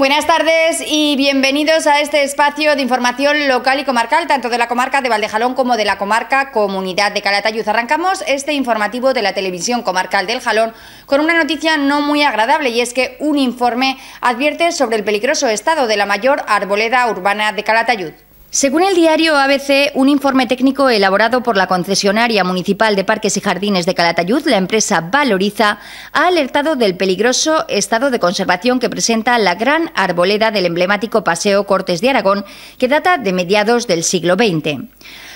Buenas tardes y bienvenidos a este espacio de información local y comarcal, tanto de la comarca de Valdejalón como de la comarca Comunidad de Calatayud. Arrancamos este informativo de la televisión comarcal del Jalón con una noticia no muy agradable y es que un informe advierte sobre el peligroso estado de la mayor arboleda urbana de Calatayud. Según el diario ABC, un informe técnico elaborado por la concesionaria municipal de Parques y Jardines de Calatayud, la empresa Valoriza, ha alertado del peligroso estado de conservación que presenta la gran arboleda del emblemático Paseo Cortes de Aragón, que data de mediados del siglo XX.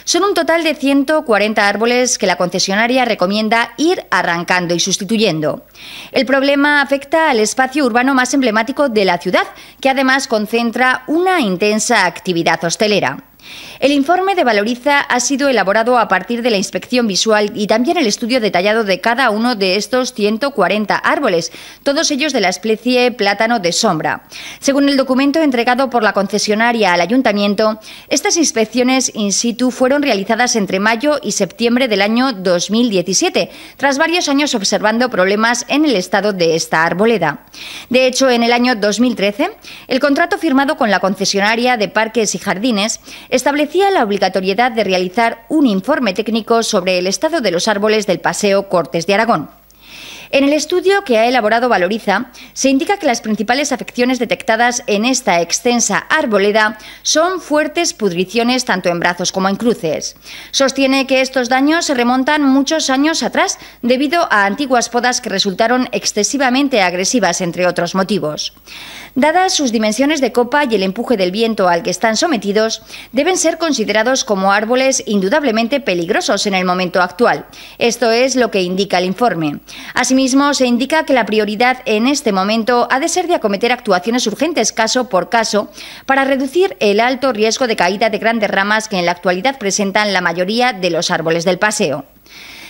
Son un total de 140 árboles que la concesionaria recomienda ir arrancando y sustituyendo. El problema afecta al espacio urbano más emblemático de la ciudad, que además concentra una intensa actividad hostelera. El informe de Valoriza ha sido elaborado a partir de la inspección visual y también el estudio detallado de cada uno de estos 140 árboles, todos ellos de la especie plátano de sombra. Según el documento entregado por la concesionaria al ayuntamiento, estas inspecciones in situ fueron realizadas entre mayo y septiembre del año 2017, tras varios años observando problemas en el estado de esta arboleda. De hecho, en el año 2013, el contrato firmado con la concesionaria de Parques y Jardines establecía la obligatoriedad de realizar un informe técnico sobre el estado de los árboles del Paseo Cortes de Aragón. En el estudio que ha elaborado Valoriza, se indica que las principales afecciones detectadas en esta extensa arboleda son fuertes pudriciones tanto en brazos como en cruces. Sostiene que estos daños se remontan muchos años atrás debido a antiguas podas que resultaron excesivamente agresivas, entre otros motivos. Dadas sus dimensiones de copa y el empuje del viento al que están sometidos, deben ser considerados como árboles indudablemente peligrosos en el momento actual. Esto es lo que indica el informe se indica que la prioridad en este momento ha de ser de acometer actuaciones urgentes caso por caso para reducir el alto riesgo de caída de grandes ramas que en la actualidad presentan la mayoría de los árboles del paseo.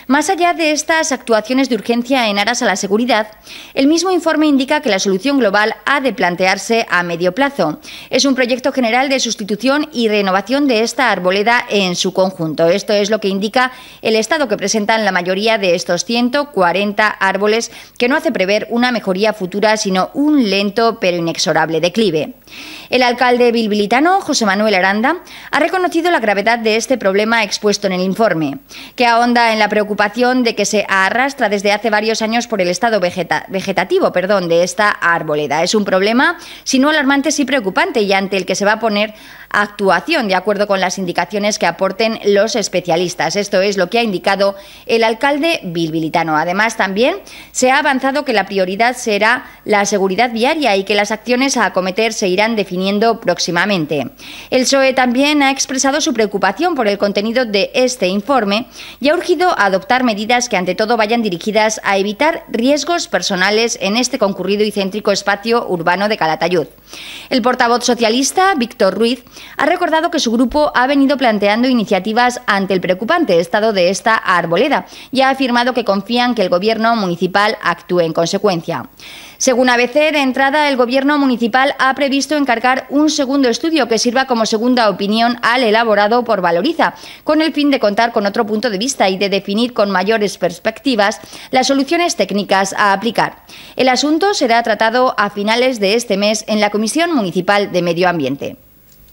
Más allá de estas actuaciones de urgencia en aras a la seguridad, el mismo informe indica que la solución global ha de plantearse a medio plazo. Es un proyecto general de sustitución y renovación de esta arboleda en su conjunto. Esto es lo que indica el estado que presentan la mayoría de estos 140 árboles, que no hace prever una mejoría futura, sino un lento pero inexorable declive. El alcalde bilbilitano, José Manuel Aranda, ha reconocido la gravedad de este problema expuesto en el informe, que ahonda en la preocupación de que se arrastra desde hace varios años por el estado vegetativo perdón, de esta arboleda. Es un problema, si no alarmante, sí preocupante y ante el que se va a poner actuación, de acuerdo con las indicaciones que aporten los especialistas. Esto es lo que ha indicado el alcalde bilbilitano. Además, también se ha avanzado que la prioridad será la seguridad diaria y que las acciones a acometer se irán definiendo próximamente. El PSOE también ha expresado su preocupación por el contenido de este informe y ha urgido a adoptar medidas que ante todo vayan dirigidas a evitar riesgos personales en este concurrido y céntrico espacio urbano de Calatayud. El portavoz socialista, Víctor Ruiz, ha recordado que su grupo ha venido planteando iniciativas ante el preocupante estado de esta arboleda y ha afirmado que confían que el gobierno municipal actúe en consecuencia. Según ABC, de entrada, el Gobierno municipal ha previsto encargar un segundo estudio que sirva como segunda opinión al elaborado por Valoriza, con el fin de contar con otro punto de vista y de definir con mayores perspectivas las soluciones técnicas a aplicar. El asunto será tratado a finales de este mes en la Comisión Municipal de Medio Ambiente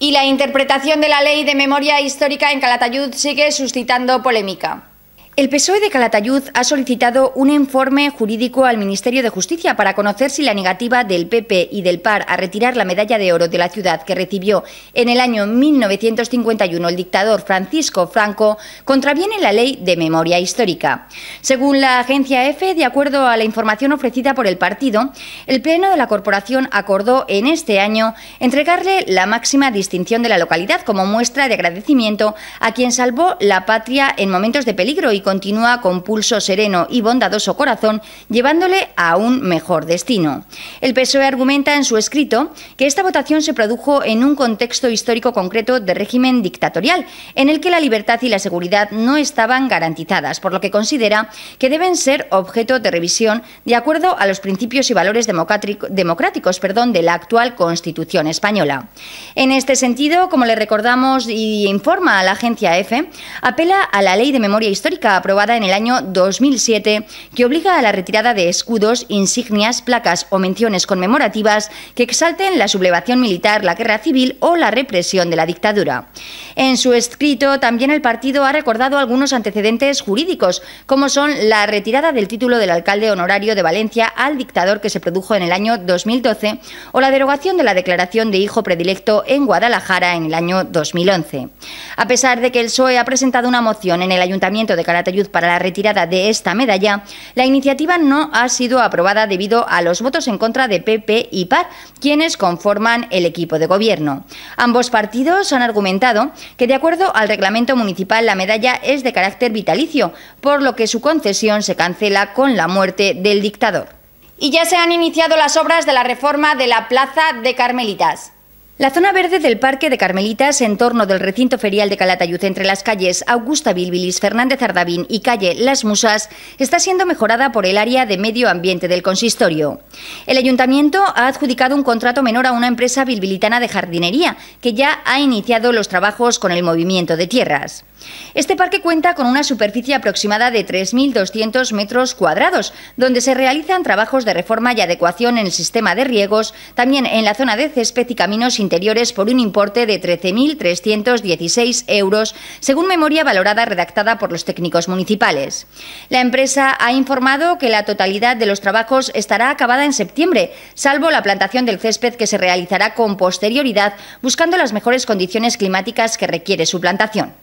y la interpretación de la ley de memoria histórica en Calatayud sigue suscitando polémica. El PSOE de Calatayud ha solicitado un informe jurídico al Ministerio de Justicia para conocer si la negativa del PP y del PAR a retirar la medalla de oro de la ciudad que recibió en el año 1951 el dictador Francisco Franco contraviene la ley de memoria histórica. Según la agencia EFE, e, de acuerdo a la información ofrecida por el partido, el Pleno de la Corporación acordó en este año entregarle la máxima distinción de la localidad como muestra de agradecimiento a quien salvó la patria en momentos de peligro y continúa con pulso sereno y bondadoso corazón, llevándole a un mejor destino. El PSOE argumenta en su escrito que esta votación se produjo en un contexto histórico concreto de régimen dictatorial, en el que la libertad y la seguridad no estaban garantizadas, por lo que considera que deben ser objeto de revisión de acuerdo a los principios y valores democráticos perdón, de la actual Constitución española. En este sentido, como le recordamos y informa a la agencia EFE, e, apela a la Ley de Memoria Histórica aprobada en el año 2007 que obliga a la retirada de escudos, insignias, placas o menciones conmemorativas que exalten la sublevación militar, la guerra civil o la represión de la dictadura. En su escrito también el partido ha recordado algunos antecedentes jurídicos, como son la retirada del título del alcalde honorario de Valencia al dictador que se produjo en el año 2012 o la derogación de la declaración de hijo predilecto en Guadalajara en el año 2011. A pesar de que el PSOE ha presentado una moción en el Ayuntamiento de Caracas para la retirada de esta medalla, la iniciativa no ha sido aprobada debido a los votos en contra de PP y PAR, quienes conforman el equipo de gobierno. Ambos partidos han argumentado que, de acuerdo al reglamento municipal, la medalla es de carácter vitalicio, por lo que su concesión se cancela con la muerte del dictador. Y ya se han iniciado las obras de la reforma de la Plaza de Carmelitas. La zona verde del Parque de Carmelitas, en torno del recinto ferial de Calatayud, entre las calles Augusta Bilbilis, Fernández Ardavín y calle Las Musas, está siendo mejorada por el área de medio ambiente del consistorio. El ayuntamiento ha adjudicado un contrato menor a una empresa bilbilitana de jardinería, que ya ha iniciado los trabajos con el movimiento de tierras. Este parque cuenta con una superficie aproximada de 3.200 metros cuadrados, donde se realizan trabajos de reforma y adecuación en el sistema de riegos, también en la zona de césped y caminos interiores por un importe de 13.316 euros, según memoria valorada redactada por los técnicos municipales. La empresa ha informado que la totalidad de los trabajos estará acabada en septiembre, salvo la plantación del césped que se realizará con posterioridad, buscando las mejores condiciones climáticas que requiere su plantación.